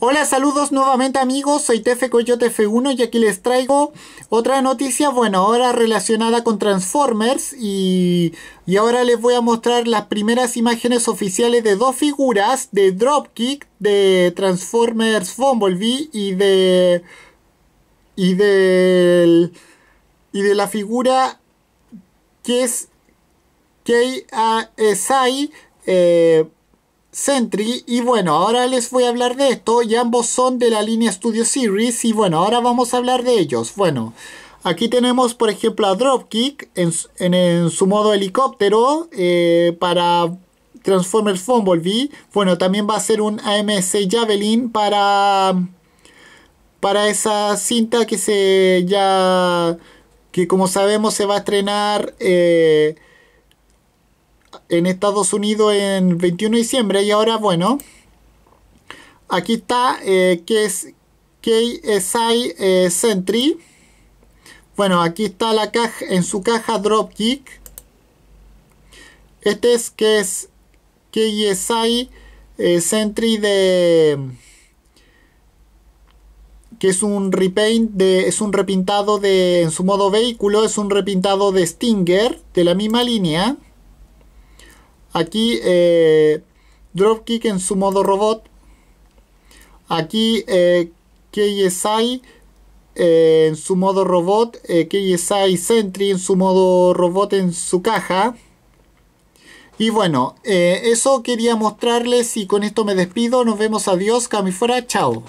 Hola, saludos nuevamente amigos, soy Tefe Coyote F1 y aquí les traigo otra noticia, bueno, ahora relacionada con Transformers y, y ahora les voy a mostrar las primeras imágenes oficiales de dos figuras de Dropkick, de Transformers Bumblebee y de... y de... y de la figura que es K-A-S-I, eh, Sentry y bueno, ahora les voy a hablar de esto y ambos son de la línea Studio Series y bueno, ahora vamos a hablar de ellos. Bueno, aquí tenemos por ejemplo a Dropkick en, en, su modo helicóptero eh, para Transformers V. Bueno, también va a ser un AMC Javelin para, para esa cinta que se ya, que como sabemos se va a estrenar... Eh, en Estados Unidos en 21 de diciembre. Y ahora, bueno, aquí está eh, que es KSI eh, Sentry. Bueno, aquí está la caja en su caja Dropkick. Este es que es KSI eh, Sentry de que es un repaint de es un repintado de en su modo vehículo es un repintado de Stinger de la misma línea Aquí eh, Dropkick en su modo robot. Aquí eh, KSI eh, en su modo robot. KSI Sentry en su modo robot en su caja. Y bueno, eso quería mostrarles y con esto me despido. Nos vemos, adiós, Cami fuera, chao.